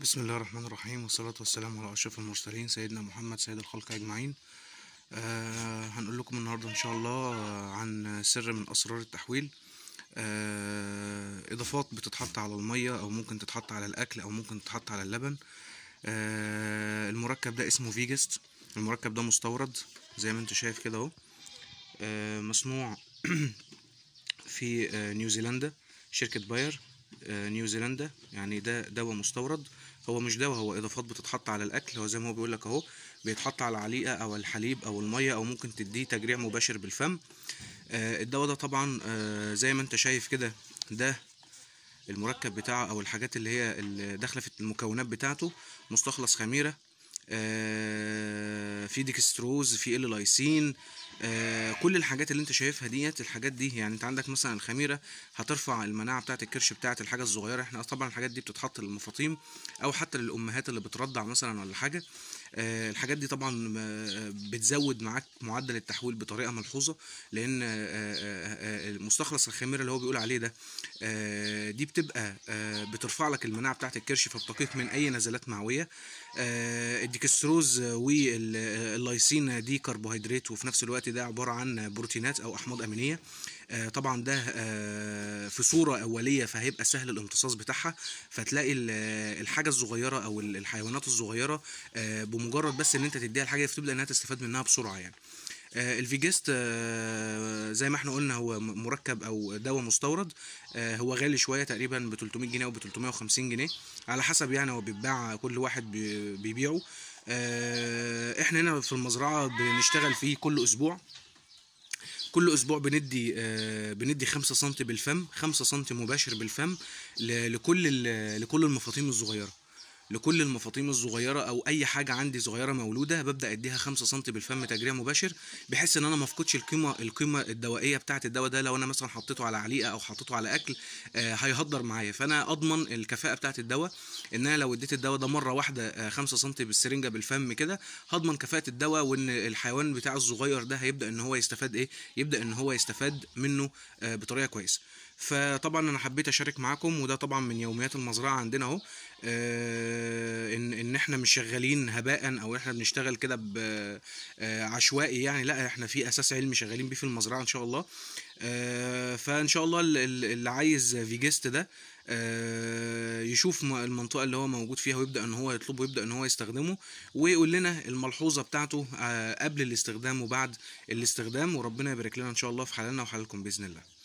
بسم الله الرحمن الرحيم والصلاة والسلام على أشرف المرسلين سيدنا محمد سيد الخلق أجمعين آه هنقول لكم النهاردة إن شاء الله عن سر من أسرار التحويل آه إضافات بتتحط على المية أو ممكن تتحط على الأكل أو ممكن تتحط على اللبن آه المركب ده اسمه فيجست المركب ده مستورد زي ما انت شايف كده اهو آه مصنوع في آه نيوزيلندا شركة باير آه، نيوزيلندا يعني ده دواء مستورد هو مش دواء هو اضافات بتتحط على الاكل هو زي ما هو بيقول لك اهو بيتحط على العليقه او الحليب او الميه او ممكن تديه تجريع مباشر بالفم آه، الدواء ده طبعا آه، زي ما انت شايف كده ده المركب بتاعه او الحاجات اللي هي داخله في المكونات بتاعته مستخلص خميره في ديكستروز في ال لايسين آه كل الحاجات اللي انت شايفها ديت الحاجات دي يعني انت عندك مثلا الخميره هترفع المناعه بتاعه الكرش بتاعه الحاجه الصغيره احنا طبعا الحاجات دي بتتحط للمفاطيم او حتى للامهات اللي بترضع مثلا ولا حاجه آه الحاجات دي طبعا آه، بتزود معاك معدل التحويل بطريقه ملحوظه لان آه، آه، مستخلص الخميره اللي هو بيقول عليه ده دي بتبقى بترفع لك المناعه بتاعه الكرش فبتقيك من اي نزلات معويه الديكستروز واللايسين دي كربوهيدرات وفي نفس الوقت ده عباره عن بروتينات او احماض امينيه آه، طبعا ده آه، في صوره اوليه فهيبقى سهل الامتصاص بتاعها فتلاقي آه، الحاجه الصغيره او الحيوانات الصغيره بمجرد بس ان انت تديها الحاجه فتبدا انها تستفاد منها بسرعه يعني الفيجست زي ما احنا قلنا هو مركب او دواء مستورد هو غالي شويه تقريبا ب 300 جنيه او ب 350 جنيه على حسب يعني هو بيتباع كل واحد بيبيعه آه، احنا هنا في المزرعه بنشتغل فيه كل اسبوع كل اسبوع بندي آه، بندي 5 سم بالفم 5 سم مباشر بالفم لكل لكل المفاطيم الصغيره لكل المفاطيم الصغيره او اي حاجه عندي صغيره مولوده ببدا اديها 5 سم بالفم تجريع مباشر بحيث ان انا ما افقدش القيمه القيمه الدوائيه بتاعه الدواء ده لو انا مثلا حطيته على عليقه او حطيته على اكل آه، هيهدر معايا فانا اضمن الكفاءه بتاعه الدواء ان انا لو اديت الدواء ده مره واحده 5 آه، سم بالسرنجه بالفم كده هضمن كفاءه الدواء وان الحيوان بتاع الصغير ده هيبدا ان هو يستفاد ايه يبدا ان هو يستفاد منه آه، بطريقه كويسه فطبعا انا حبيت اشارك معاكم وده طبعا من يوميات المزرعه عندنا اهو آه، ان ان احنا مش شغالين هباء او احنا بنشتغل كده آه، عشوائي يعني لا احنا في اساس علمي شغالين بيه في المزرعه ان شاء الله آه، فان شاء الله اللي عايز فيجست ده يشوف المنطقه اللي هو موجود فيها ويبدا ان هو يطلبه ويبدا ان هو يستخدمه ويقول لنا الملحوظه بتاعته قبل الاستخدام وبعد الاستخدام وربنا يبارك لنا ان شاء الله في حالنا وحالكم باذن الله